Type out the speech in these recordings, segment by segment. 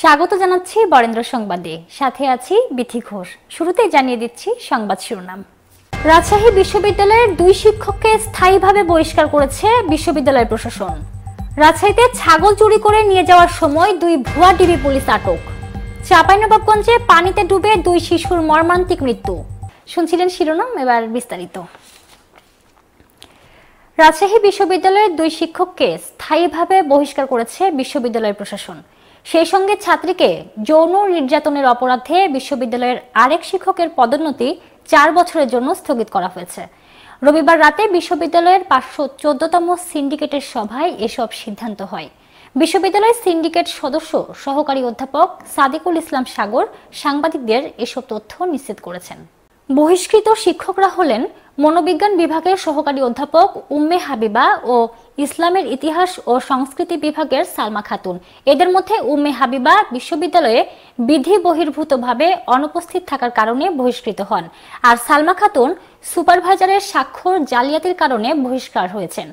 স্বাগত জানাচ্ছি বরেন্দ্র সংবাদে সাথে আছি বিথি ঘোষ শুরুতে জানিয়ে দিচ্ছি সংবাদ শিরোনাম রাজশাহী বিশ্ববিদ্যালয়ের দুই শিক্ষককে স্থায়ীভাবে বহিষ্কার করেছে বিশ্ববিদ্যালয় প্রশাসন রাজশাহীতে ছাগল চুরি করে নিয়ে যাওয়ার সময় দুই ভুয়া ডিবি পুলিশ আটক চাঁপাইনবাবগঞ্জে পানিতে ডুবে দুই শিশুর মর্মান্তিক মৃত্যু শুনছিলেন শিরোনাম এবার বিস্তারিত রাজশাহী বিশ্ববিদ্যালয়ের দুই শিক্ষককে স্থায়ীভাবে বহিষ্কার করেছে বিশ্ববিদ্যালয় প্রশাসন সেই সঙ্গে ছাত্রীকে যৌন নির্যাতনের অপরাধে বিশ্ববিদ্যালয়ের আরেক শিক্ষকের পদোন্নতি চার বছরের জন্য স্থগিত করা হয়েছে রবিবার রাতে বিশ্ববিদ্যালয়ের পাঁচশো চোদ্দতম সিন্ডিকেটের সভায় এসব সিদ্ধান্ত হয় বিশ্ববিদ্যালয়ের সিন্ডিকেট সদস্য সহকারী অধ্যাপক সাদিকুল ইসলাম সাগর সাংবাদিকদের এসব তথ্য নিশ্চিত করেছেন বহিষ্কৃত শিক্ষকরা হলেন মনোবিজ্ঞান বিভাগের সহকারী অধ্যাপক উম্মে হাবিবা ও ইসলামের ইতিহাস ও সংস্কৃতি বিভাগের সালমা খাতুন এদের মধ্যে উম্মে হাবিবা বিশ্ববিদ্যালয়ে বিধি বহির্ভূতভাবে অনুপস্থিত থাকার কারণে বহিষ্কৃত হন আর সালমা খাতুন সুপারভাইজারের স্বাক্ষর জালিয়াতির কারণে বহিষ্কার হয়েছেন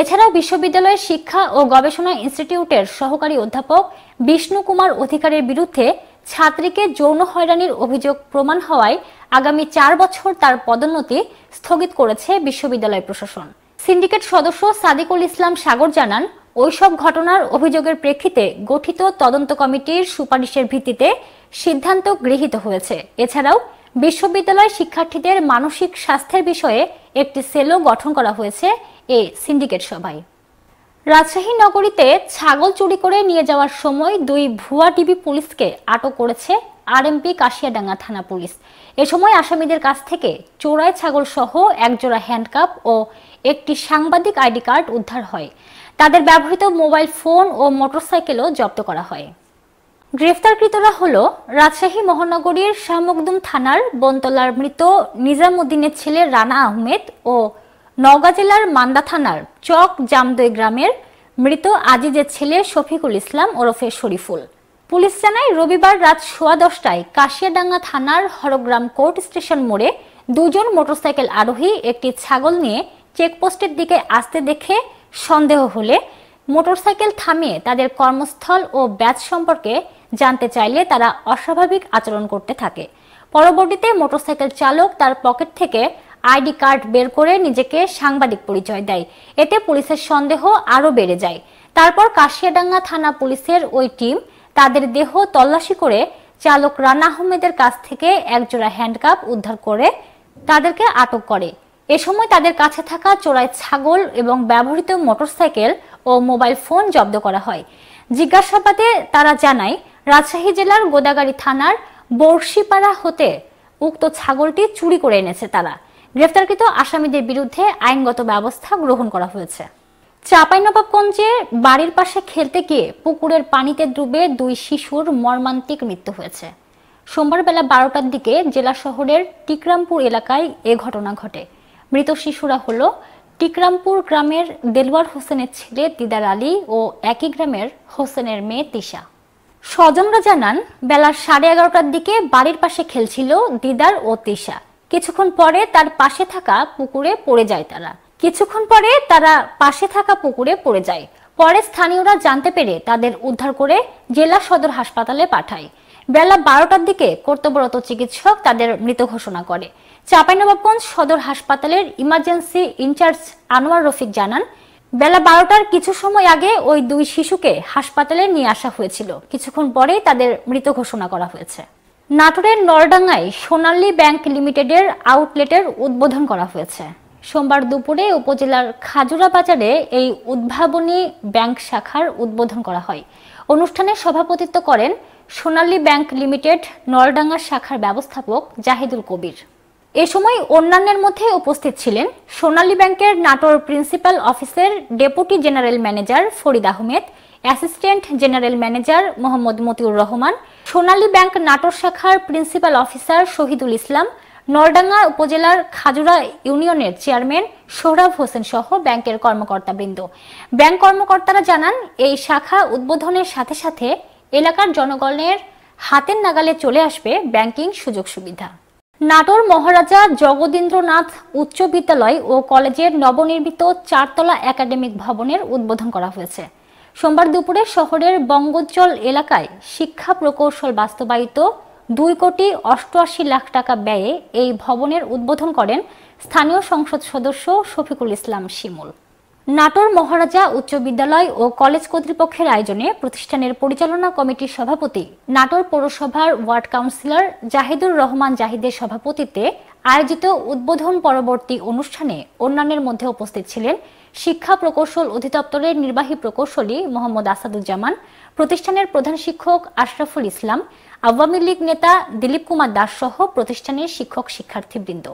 এছাড়া বিশ্ববিদ্যালয়ের শিক্ষা ও গবেষণা ইনস্টিটিউটের সহকারী অধ্যাপক বিষ্ণু কুমার অধিকারের বিরুদ্ধে ছাত্রীকে যৌন হয়রানির অভিযোগ প্রমাণ হওয়ায় আগামী চার বছর তার পদোন্নতি স্থগিত করেছে বিশ্ববিদ্যালয় প্রশাসন সিন্ডিকেট সদস্য সাদিকুল ইসলাম সাগর জানান ওইসব ঘটনার অভিযোগের প্রেক্ষিতে গঠিত তদন্ত কমিটির সুপারিশের ভিত্তিতে সিদ্ধান্ত গৃহীত হয়েছে এছাড়াও বিশ্ববিদ্যালয় শিক্ষার্থীদের মানসিক স্বাস্থ্যের বিষয়ে একটি সেলও গঠন করা হয়েছে এ সিন্ডিকেট সভায় রাজশাহী নগরীতে ছাগল চুরি করে নিয়ে যাওয়ার সময় দুই ভুয়া টিভি পুলিশকে আটক করেছে আরএমপি কাশিয়াডাঙ্গা থানা পুলিশ এ সময় আসামিদের কাছ থেকে চোরাই ছাগল সহ একজোড়া হ্যান্ডকাপ ও একটি সাংবাদিক আইডি কার্ড উদ্ধার হয় তাদের ব্যবহৃত মোবাইল ফোন ও মোটরসাইকেলও জব্দ করা হয় গ্রেফতারকৃতরা হল রাজশাহী মহানগরীর শাহমকদুম থানার বনতলার মৃত নিজামুদ্দিনের ছেলে রানা আহমেদ ও নওগাঁ জেলার মান্দা থানার চক জামদই গ্রামের মৃত আজিজের ছেলে শফিকুল ইসলাম ওরফে শরীফুল পুলিশ জানায় রবিবার রাত সোয়া দশটায় কাশিয়াডাঙ্গা থানার হরগ্রাম কোর্ট স্টেশন মোড়ে দুজন মোটরসাইকেল আরোহী একটি ছাগল নিয়ে চেকপোস্টের দিকে আসতে দেখে সন্দেহ হলে মোটরসাইকেল থামিয়ে তাদের কর্মস্থল ও ব্যাচ সম্পর্কে জানতে চাইলে তারা অস্বাভাবিক আচরণ করতে থাকে পরবর্তীতে মোটরসাইকেল চালক তার পকেট থেকে আইডি কার্ড বের করে নিজেকে সাংবাদিক পরিচয় দেয় এতে পুলিশের সন্দেহ আরও বেড়ে যায় তারপর কাশিয়াডাঙ্গা থানা পুলিশের ওই টিম তাদের দেহ তল্লাশি করে চালক রানা আহমেদের কাছ থেকে একজোড়া হ্যান্ডকাপ উদ্ধার করে তাদেরকে আটক করে এ সময় তাদের কাছে থাকা চোরাই ছাগল এবং ব্যবহৃত মোটরসাইকেল ও মোবাইল ফোন জব্দ করা হয় জিজ্ঞাসাবাদে তারা জানায় রাজশাহী জেলার গোদাগাড়ি থানার বর্ষিপাড়া হতে উক্ত ছাগলটি চুরি করে এনেছে তারা গ্রেফতারকৃত আসামিদের বিরুদ্ধে আইনগত ব্যবস্থা গ্রহণ করা হয়েছে চাঁপাইনবাবগঞ্জে বাড়ির পাশে খেলতে গিয়ে পুকুরের পানিতে ডুবে দুই শিশুর মর্মান্তিক মৃত্যু হয়েছে সোমবার বেলা বারোটার দিকে জেলা শহরের টিকরামপুর এলাকায় এ ঘটনা ঘটে মৃত শিশুরা হল টিকরামপুর গ্রামের দেলওয়ার হোসেনের ছেলে দিদার আলী ও একই গ্রামের হোসেনের মেয়ে তিশা স্বজনরা জানান বেলা সাড়ে এগারোটার দিকে বাড়ির পাশে খেলছিল দিদার ও তিশা কিছুক্ষণ পরে তার পাশে থাকা পুকুরে পড়ে যায় তারা কিছুক্ষণ পরে তারা পাশে থাকা পুকুরে পড়ে যায় পরে স্থানীয়রা জানতে পেরে তাদের উদ্ধার করে জেলা সদর হাসপাতালে পাঠায় বেলা বারোটার দিকে কর্তব্যরত চিকিৎসক তাদের মৃত ঘোষণা করে চাঁপাইনবাবগঞ্জ সদর হাসপাতালের ইমার্জেন্সি ইনচার্জ আনোয়ার রফিক জানান বেলা বারোটার কিছু সময় আগে ওই দুই শিশুকে হাসপাতালে নিয়ে আসা হয়েছিল কিছুক্ষণ পরেই তাদের মৃত ঘোষণা করা হয়েছে নাটোরের নরডাঙ্গায় সোনালী ব্যাংক লিমিটেডের আউটলেটের উদ্বোধন করা হয়েছে সোমবার দুপুরে উপজেলার খাজুরা বাজারে এই উদ্ভাবনী ব্যাংক শাখার উদ্বোধন করা হয় অনুষ্ঠানে সভাপতিত্ব করেন সোনালী ব্যাংক লিমিটেড নলডাঙ্গা শাখার ব্যবস্থাপক জাহিদুল কবির এ সময় অন্যান্যের মধ্যে উপস্থিত ছিলেন সোনালী ব্যাংকের নাটোর প্রিন্সিপাল অফিসের deputy general manager Farid Ahmed assistant general manager Mohammad Motiur Rahman Sonali bank Natore শাখার প্রিন্সিপাল অফিসার শহীদুল ইসলাম নরডাঙ্গা উপজেলার খাজুরা ইউনিয়নের চেয়ারম্যান সোহরাব হোসেন সহ ব্যাংকের কর্মকর্তাবৃন্দ ব্যাংক কর্মকর্তারা জানান এই শাখা উদ্বোধনের সাথে সাথে এলাকার জনগণের হাতের নাগালে চলে আসবে ব্যাংকিং সুযোগ সুবিধা নাটোর মহারাজা জগদীন্দ্রনাথ উচ্চ বিদ্যালয় ও কলেজের নবনির্মিত চারতলা একাডেমিক ভবনের উদ্বোধন করা হয়েছে সোমবার দুপুরে শহরের বঙ্গোজ্জ্বল এলাকায় শিক্ষা প্রকৌশল বাস্তবায়িত দুই কোটি অষ্টআশি লাখ টাকা ব্যয়ে এই ভবনের উদ্বোধন করেন স্থানীয় সংসদ সদস্য শফিকুল ইসলাম শিমুল নাটোর মহারাজা উচ্চ বিদ্যালয় ও কলেজ কর্তৃপক্ষের আয়োজনে প্রতিষ্ঠানের পরিচালনা কমিটির সভাপতি নাটোর পৌরসভার ওয়ার্ড কাউন্সিলর জাহিদুর রহমান জাহিদের সভাপতিত্বে আয়োজিত উদ্বোধন পরবর্তী অনুষ্ঠানে অন্যান্যের মধ্যে উপস্থিত ছিলেন শিক্ষা প্রকৌশল অধিদপ্তরের নির্বাহী প্রকৌশলী মোহাম্মদ আসাদুজ্জামান প্রতিষ্ঠানের প্রধান শিক্ষক আশরাফুল ইসলাম আওয়ামী লীগ নেতা দিলীপ কুমার দাস সহ প্রতিষ্ঠানের শিক্ষক শিক্ষার্থীবৃন্দ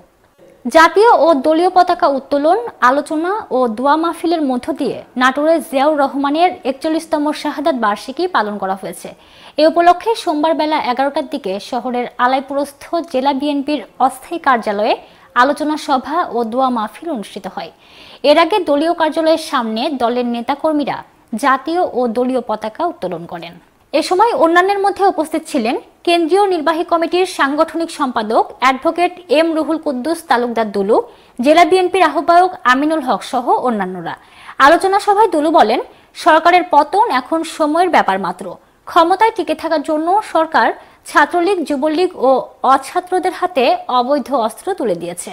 জাতীয় ও দলীয় পতাকা উত্তোলন আলোচনা ও দোয়া মাহফিলের মধ্য দিয়ে নাটোরের জিয়াউর রহমানের একচল্লিশতম শাহাদাত বার্ষিকী পালন করা হয়েছে এ উপলক্ষে সোমবার বেলা এগারোটার দিকে শহরের আলাইপুরস্থ জেলা বিএনপির অস্থায়ী কার্যালয়ে আলোচনা সভা ও দোয়া মাহফিল অনুষ্ঠিত হয় এর আগে দলীয় কার্যালয়ের সামনে দলের নেতাকর্মীরা জাতীয় ও দলীয় পতাকা উত্তোলন করেন এ সময় অন্যান্যের মধ্যে উপস্থিত ছিলেন কেন্দ্রীয় নির্বাহী কমিটির সাংগঠনিক সম্পাদক অ্যাডভোকেট এম রুহুল কুদ্দুস তালুকদার দুলু জেলা বিএনপির আহ্বায়ক আমিনুল হক সহ অন্যান্যরা আলোচনা সভায় দুলু বলেন সরকারের পতন এখন সময়ের ব্যাপার মাত্র ক্ষমতায় টিকে থাকার জন্য সরকার ছাত্রলীগ যুবলীগ ও অছাত্রদের হাতে অবৈধ অস্ত্র তুলে দিয়েছে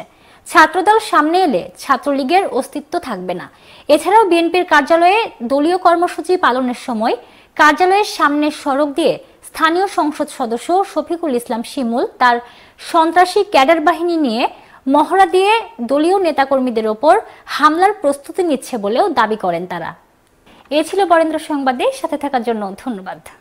ছাত্রদল সামনে এলে ছাত্রলীগের অস্তিত্ব থাকবে না এছাড়াও বিএনপির কার্যালয়ে দলীয় কর্মসূচি পালনের সময় কার্যালয়ের সামনের সড়ক দিয়ে স্থানীয় সংসদ সদস্য শফিকুল ইসলাম শিমুল তার সন্ত্রাসী ক্যাডার বাহিনী নিয়ে মহড়া দিয়ে দলীয় নেতাকর্মীদের ওপর হামলার প্রস্তুতি নিচ্ছে বলেও দাবি করেন তারা এ ছিল বরেন্দ্র সংবাদে সাথে থাকার জন্য ধন্যবাদ